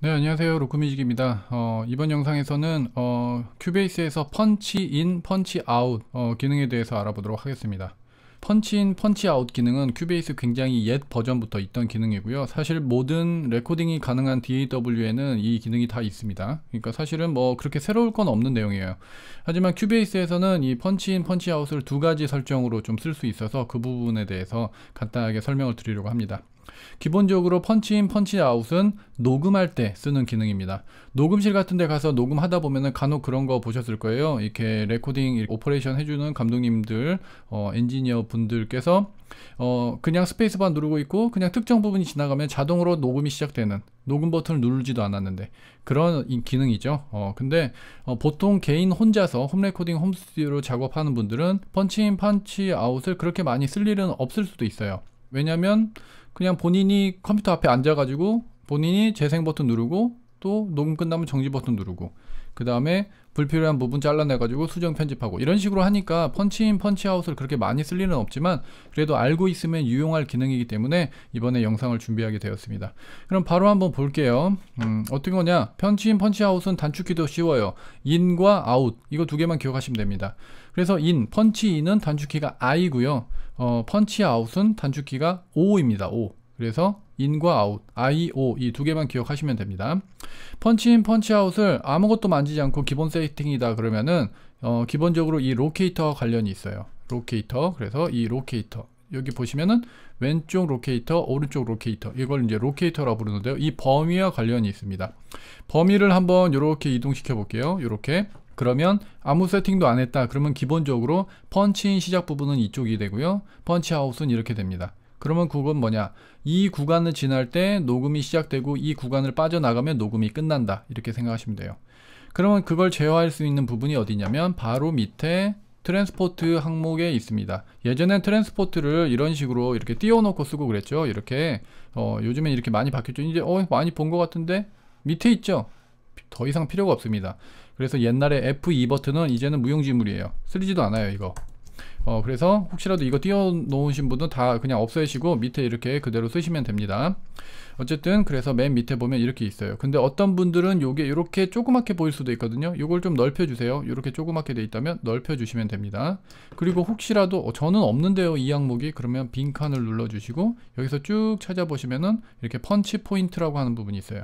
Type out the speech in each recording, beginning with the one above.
네 안녕하세요 로크뮤직입니다 어, 이번 영상에서는 어, 큐베이스에서 펀치인 펀치아웃 어, 기능에 대해서 알아보도록 하겠습니다 펀치인 펀치아웃 기능은 큐베이스 굉장히 옛 버전부터 있던 기능이고요 사실 모든 레코딩이 가능한 DAW에는 이 기능이 다 있습니다 그러니까 사실은 뭐 그렇게 새로울 건 없는 내용이에요 하지만 큐베이스에서는 이 펀치인 펀치아웃을 두 가지 설정으로 좀 쓸 수 있어서 그 부분에 대해서 간단하게 설명을 드리려고 합니다 기본적으로 펀치인 펀치아웃은 녹음할 때 쓰는 기능입니다. 녹음실 같은 데 가서 녹음하다 보면은 간혹 그런 거 보셨을 거예요. 이렇게 레코딩 오퍼레이션 해주는 감독님들, 어, 엔지니어 분들께서 어, 그냥 스페이스바 누르고 있고 그냥 특정 부분이 지나가면 자동으로 녹음이 시작되는 녹음 버튼을 누르지도 않았는데 그런 기능이죠. 어, 근데 어, 보통 개인 혼자서 홈레코딩 홈스튜디오로 작업하는 분들은 펀치인 펀치아웃을 그렇게 많이 쓸 일은 없을 수도 있어요. 왜냐면 그냥 본인이 컴퓨터 앞에 앉아가지고 본인이 재생 버튼 누르고 또 녹음 끝나면 정지 버튼 누르고 그 다음에 불필요한 부분 잘라내가지고 수정 편집하고 이런 식으로 하니까 펀치인 펀치아웃을 그렇게 많이 쓸 일은 없지만 그래도 알고 있으면 유용할 기능이기 때문에 이번에 영상을 준비하게 되었습니다. 그럼 바로 한번 볼게요. 음, 어떻게 거냐 펀치인 펀치아웃은 단축키도 쉬워요. 인과 아웃 이거 두 개만 기억하시면 됩니다. 그래서 인, 펀치인은 단축키가 I고요. 어, 펀치 아웃은 단축키가 5입니다. 5. 그래서 인과 아웃, I, O 이 두 개만 기억하시면 됩니다. 펀치인, 펀치아웃을 아무것도 만지지 않고 기본 세팅이다 그러면은 어, 기본적으로 이 로케이터와 관련이 있어요. 로케이터, 그래서 이 로케이터 여기 보시면은 왼쪽 로케이터, 오른쪽 로케이터 이걸 이제 로케이터라고 부르는데요. 이 범위와 관련이 있습니다. 범위를 한번 이렇게 이동시켜 볼게요. 이렇게 그러면 아무 세팅도 안 했다 그러면 기본적으로 펀치인 시작 부분은 이쪽이 되고요 펀치 아웃은 이렇게 됩니다 그러면 그건 뭐냐 이 구간을 지날 때 녹음이 시작되고 이 구간을 빠져나가면 녹음이 끝난다 이렇게 생각하시면 돼요 그러면 그걸 제어할 수 있는 부분이 어디냐면 바로 밑에 트랜스포트 항목에 있습니다 예전엔 트랜스포트를 이런 식으로 이렇게 띄워놓고 쓰고 그랬죠 이렇게 어, 요즘엔 이렇게 많이 바뀌었죠 이제 어 많이 본 것 같은데 밑에 있죠 더 이상 필요가 없습니다 그래서 옛날에 F2 버튼은 이제는 무용지물이에요. 쓰리지도 않아요, 이거. 어, 그래서 혹시라도 이거 띄워놓으신 분은 다 그냥 없애시고 밑에 이렇게 그대로 쓰시면 됩니다. 어쨌든 그래서 맨 밑에 보면 이렇게 있어요. 근데 어떤 분들은 요게 이렇게 조그맣게 보일 수도 있거든요. 요걸 좀 넓혀주세요. 이렇게 조그맣게 돼 있다면 넓혀주시면 됩니다. 그리고 혹시라도 어, 저는 없는데요. 이 항목이 그러면 빈칸을 눌러주시고 여기서 쭉 찾아보시면은 이렇게 펀치 포인트라고 하는 부분이 있어요.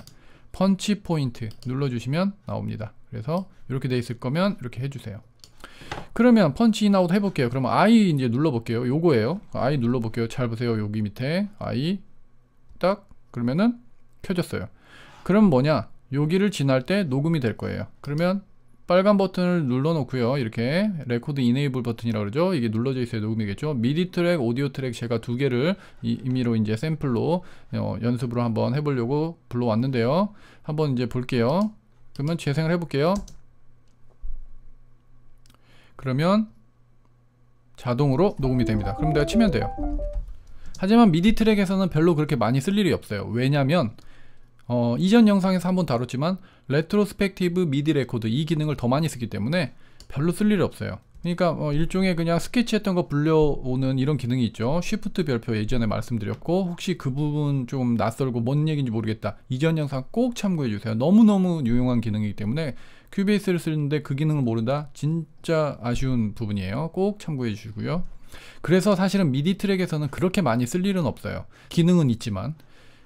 펀치 포인트 눌러주시면 나옵니다. 그래서 이렇게 돼 있을 거면 이렇게 해주세요. 그러면 펀치 인아웃 해볼게요. 그러면 I 이제 눌러볼게요. 요거예요. 아이 눌러볼게요. 잘 보세요. 여기 밑에 아이 딱 그러면은 켜졌어요. 그럼 뭐냐? 여기를 지날 때 녹음이 될 거예요. 그러면 빨간 버튼을 눌러놓고요. 이렇게 레코드 이네이블 버튼이라고 그러죠. 이게 눌러져 있어야 녹음이겠죠. 미디 트랙, 오디오 트랙 제가 두 개를 이, 임의로 이제 샘플로 어, 연습으로 한번 해보려고 불러왔는데요. 한번 이제 볼게요. 그러면 재생을 해볼게요. 그러면 자동으로 녹음이 됩니다. 그럼 내가 치면 돼요. 하지만 미디 트랙에서는 별로 그렇게 많이 쓸 일이 없어요. 왜냐면 하 어, 이전 영상에서 한번 다뤘지만 레트로스펙티브 미디 레코드 이 기능을 더 많이 쓰기 때문에 별로 쓸 일이 없어요 그러니까 어, 일종의 그냥 스케치했던 거 불려오는 이런 기능이 있죠 쉬프트 별표 예전에 말씀드렸고 혹시 그 부분 좀 낯설고 뭔 얘기인지 모르겠다 이전 영상 꼭 참고해 주세요 너무너무 유용한 기능이기 때문에 큐베이스를 쓰는데 그 기능을 모른다 진짜 아쉬운 부분이에요 꼭 참고해 주시고요 그래서 사실은 미디 트랙에서는 그렇게 많이 쓸 일은 없어요 기능은 있지만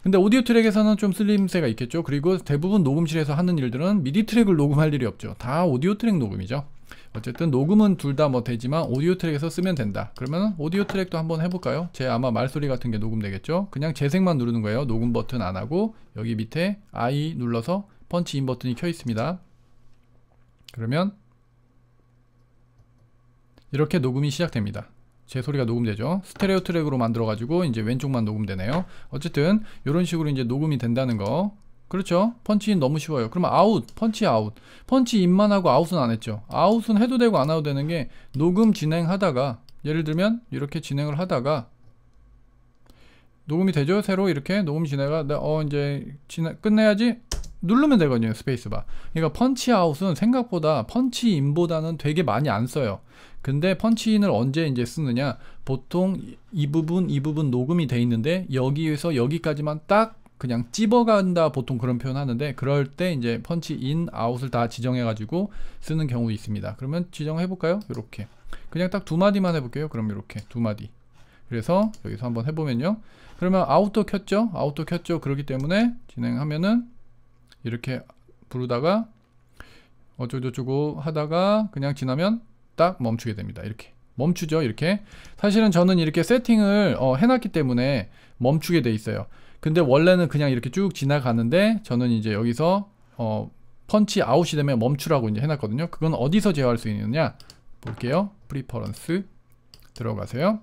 근데 오디오 트랙에서는 좀 슬림새가 있겠죠. 그리고 대부분 녹음실에서 하는 일들은 미디 트랙을 녹음할 일이 없죠. 다 오디오 트랙 녹음이죠. 어쨌든 녹음은 둘 다 뭐 되지만 오디오 트랙에서 쓰면 된다. 그러면 오디오 트랙도 한번 해볼까요? 제 아마 말소리 같은 게 녹음되겠죠. 그냥 재생만 누르는 거예요. 녹음 버튼 안 하고 여기 밑에 I 눌러서 펀치 인 버튼이 켜 있습니다. 그러면 이렇게 녹음이 시작됩니다. 제 소리가 녹음되죠. 스테레오 트랙으로 만들어가지고 이제 왼쪽만 녹음되네요. 어쨌든 이런 식으로 이제 녹음이 된다는 거. 그렇죠? 펀치인 너무 쉬워요. 그럼 아웃, 펀치 아웃. 펀치 인만 하고 아웃은 안 했죠. 아웃은 해도 되고 안 해도 되는 게 녹음 진행하다가 예를 들면 이렇게 진행을 하다가 녹음이 되죠? 새로 이렇게 녹음 진행가 하어 이제 진행 끝내야지 누르면 되거든요 스페이스바 그러니까 펀치아웃은 생각보다 펀치인보다는 되게 많이 안 써요 근데 펀치인을 언제 이제 쓰느냐 보통 이 부분 이 부분 녹음이 돼 있는데 여기에서 여기까지만 딱 그냥 찝어간다 보통 그런 표현 하는데 그럴 때 이제 펀치인 아웃을 다 지정해 가지고 쓰는 경우 있습니다 그러면 지정해 볼까요 이렇게 그냥 딱 두 마디만 해볼게요 그럼 이렇게 두 마디 그래서 여기서 한번 해보면요 그러면 아웃도 켰죠 아웃도 켰죠 그렇기 때문에 진행하면은 이렇게 부르다가 어쩌고저쩌고 하다가 그냥 지나면 딱 멈추게 됩니다. 이렇게 멈추죠. 이렇게 사실은 저는 이렇게 세팅을 어, 해놨기 때문에 멈추게 돼 있어요. 근데 원래는 그냥 이렇게 쭉 지나가는데 저는 이제 여기서 어, 펀치 아웃이 되면 멈추라고 이제 해놨거든요. 그건 어디서 제어할 수 있느냐 볼게요. 프리퍼런스 들어가세요.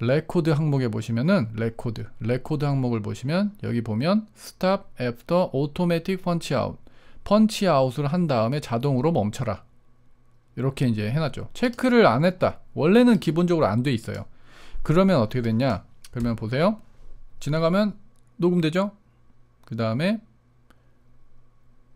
레코드 항목에 보시면은 레코드 레코드 항목을 보시면 여기 보면 stop after automatic punch out 펀치 아웃을 한 다음에 자동으로 멈춰라 이렇게 이제 해놨죠 체크를 안 했다 원래는 기본적으로 안 돼 있어요 그러면 어떻게 됐냐 그러면 보세요 지나가면 녹음되죠 그 다음에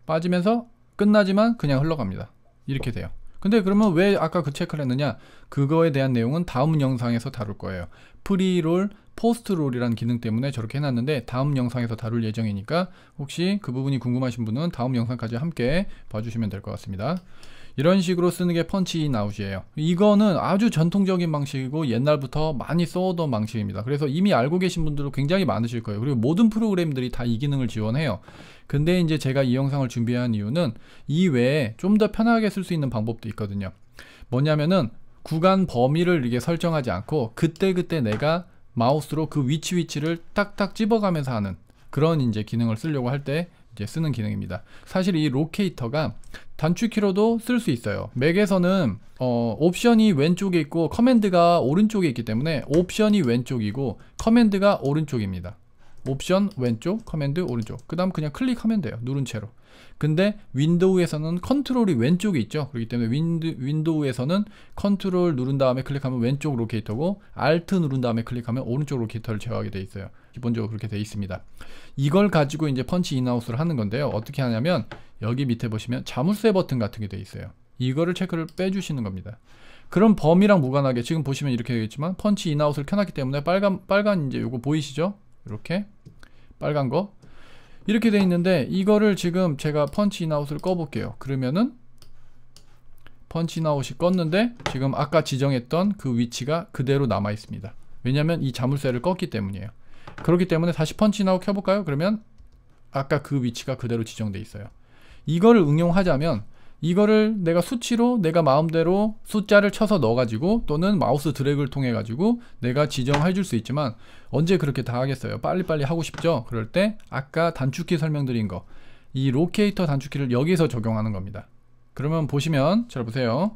빠지면서 끝나지만 그냥 흘러갑니다 이렇게 돼요 근데 그러면 왜 아까 그 체크를 했느냐? 그거에 대한 내용은 다음 영상에서 다룰 거예요. 프리롤, 포스트롤이란 기능 때문에 저렇게 해놨는데 다음 영상에서 다룰 예정이니까 혹시 그 부분이 궁금하신 분은 다음 영상까지 함께 봐주시면 될 것 같습니다. 이런 식으로 쓰는 게 펀치인 아웃이에요 이거는 아주 전통적인 방식이고 옛날부터 많이 써오던 방식입니다 그래서 이미 알고 계신 분들도 굉장히 많으실 거예요 그리고 모든 프로그램들이 다 이 기능을 지원해요 근데 이제 제가 이 영상을 준비한 이유는 이 외에 좀 더 편하게 쓸 수 있는 방법도 있거든요 뭐냐면은 구간 범위를 이게 렇 설정하지 않고 그때그때 그때 내가 마우스로 그 위치 위치를 딱딱 집어가면서 하는 그런 이제 기능을 쓰려고 할 때 이제 쓰는 기능입니다. 사실 이 로케이터가 단축키로도 쓸 수 있어요. 맥에서는 어, 옵션이 왼쪽에 있고 커맨드가 오른쪽에 있기 때문에 옵션이 왼쪽이고 커맨드가 오른쪽입니다. 옵션 왼쪽, 커맨드 오른쪽. 그 다음 그냥 클릭하면 돼요. 누른 채로. 근데 윈도우에서는 컨트롤이 왼쪽에 있죠. 그렇기 때문에 윈드, 윈도우에서는 컨트롤 누른 다음에 클릭하면 왼쪽 로케이터고 알트 누른 다음에 클릭하면 오른쪽 로케이터를 제어하게 돼 있어요. 기본적으로 그렇게 돼 있습니다. 이걸 가지고 이제 펀치 인아웃을 하는 건데요. 어떻게 하냐면 여기 밑에 보시면 자물쇠 버튼 같은 게 돼 있어요. 이거를 체크를 빼주시는 겁니다. 그럼 범위랑 무관하게 지금 보시면 이렇게 되겠지만 펀치 인아웃을 켜놨기 때문에 빨간 빨간 이제 요거 보이시죠? 이렇게 빨간 거 이렇게 돼 있는데 이거를 지금 제가 펀치인아웃을 꺼볼게요 그러면은 펀치인아웃이 껐는데 지금 아까 지정했던 그 위치가 그대로 남아 있습니다 왜냐면 이 자물쇠를 껐기 때문이에요 그렇기 때문에 다시 펀치인아웃 켜볼까요 그러면 아까 그 위치가 그대로 지정돼 있어요 이거를 응용하자면 이거를 내가 수치로 내가 마음대로 숫자를 쳐서 넣어가지고 또는 마우스 드래그를 통해 가지고 내가 지정해 줄 수 있지만 언제 그렇게 다 하겠어요 빨리빨리 하고 싶죠 그럴 때 아까 단축키 설명드린 거 이 로케이터 단축키를 여기서 적용하는 겁니다 그러면 보시면 잘 보세요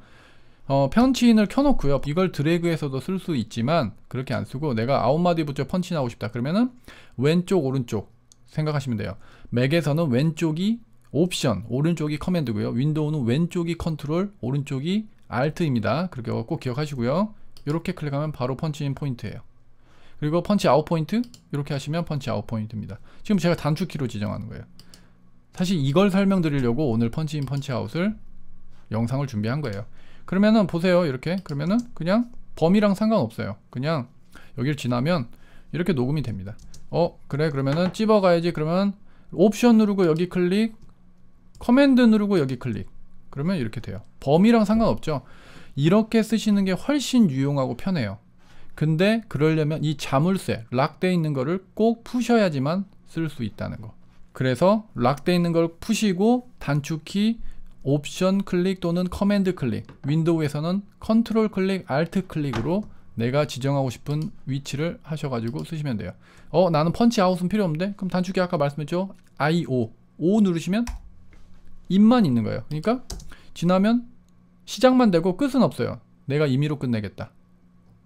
어, 펀치인을 켜놓고요 이걸 드래그에서도쓸 수 있지만 그렇게 안 쓰고 내가 아웃마디 붙여 펀치나 하고 싶다 그러면은 왼쪽 오른쪽 생각하시면 돼요 맥에서는 왼쪽이 옵션 오른쪽이 커맨드고요. 윈도우는 왼쪽이 컨트롤, 오른쪽이 알트입니다 그렇게 꼭 기억하시고요. 이렇게 클릭하면 바로 펀치인 포인트예요. 그리고 펀치 아웃 포인트 이렇게 하시면 펀치 아웃 포인트입니다. 지금 제가 단축키로 지정하는 거예요. 사실 이걸 설명드리려고 오늘 펀치인 펀치 아웃을 영상을 준비한 거예요. 그러면은 보세요. 이렇게 그러면은 그냥 범위랑 상관없어요. 그냥 여기를 지나면 이렇게 녹음이 됩니다. 어 그래 그러면은 찝어가야지 그러면 옵션 누르고 그 여기 클릭 커맨드 누르고 여기 클릭 그러면 이렇게 돼요 범위랑 상관없죠 이렇게 쓰시는 게 훨씬 유용하고 편해요 근데 그러려면 이 자물쇠 락돼 있는 거를 꼭 푸셔야지만 쓸 수 있다는 거 그래서 락돼 있는 걸 푸시고 단축키 옵션 클릭 또는 커맨드 클릭 윈도우에서는 컨트롤 클릭 알트 클릭으로 내가 지정하고 싶은 위치를 하셔가지고 쓰시면 돼요 어 나는 펀치 아웃은 필요 없는데 그럼 단축키 아까 말씀했죠 IO O 누르시면 입만 있는 거예요. 그러니까 지나면 시작만 되고 끝은 없어요. 내가 임의로 끝내겠다.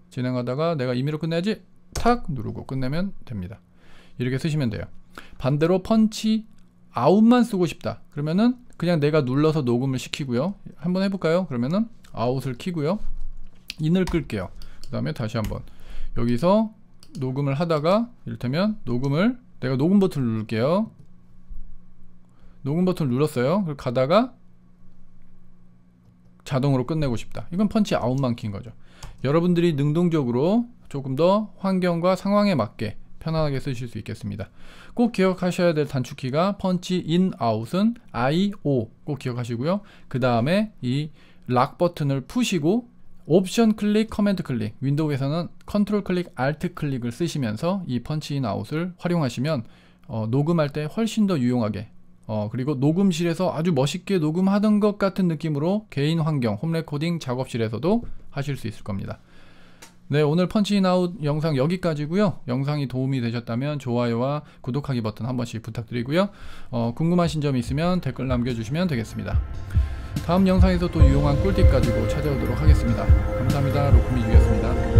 진행하다가 내가 임의로 끝내야지 탁 누르고 끝내면 됩니다. 이렇게 쓰시면 돼요. 반대로 펀치 아웃만 쓰고 싶다. 그러면은 그냥 내가 눌러서 녹음을 시키고요. 한번 해볼까요? 그러면은 아웃을 키고요. 인을 끌게요. 그 다음에 다시 한번 여기서 녹음을 하다가 이를테면 녹음을 내가 녹음 버튼을 누를게요. 녹음 버튼 눌렀어요. 그리고 가다가 자동으로 끝내고 싶다. 이건 펀치 아웃만 킨 거죠. 여러분들이 능동적으로 조금 더 환경과 상황에 맞게 편안하게 쓰실 수 있겠습니다. 꼭 기억하셔야 될 단축키가 펀치 인 아웃은 I, O 꼭 기억하시고요. 그 다음에 이 락 버튼을 푸시고 옵션 클릭, 커맨드 클릭, 윈도우에서는 컨트롤 클릭, 알트 클릭을 쓰시면서 이 펀치 인 아웃을 활용하시면 어, 녹음할 때 훨씬 더 유용하게 어, 그리고 녹음실에서 아주 멋있게 녹음하던 것 같은 느낌으로 개인 환경, 홈레코딩 작업실에서도 하실 수 있을 겁니다. 네, 오늘 펀치인아웃 영상 여기까지고요. 영상이 도움이 되셨다면 좋아요와 구독하기 버튼 한 번씩 부탁드리고요. 어, 궁금하신 점 있으면 댓글 남겨주시면 되겠습니다. 다음 영상에서 또 유용한 꿀팁 가지고 찾아오도록 하겠습니다. 감사합니다. 로코미주였습니다.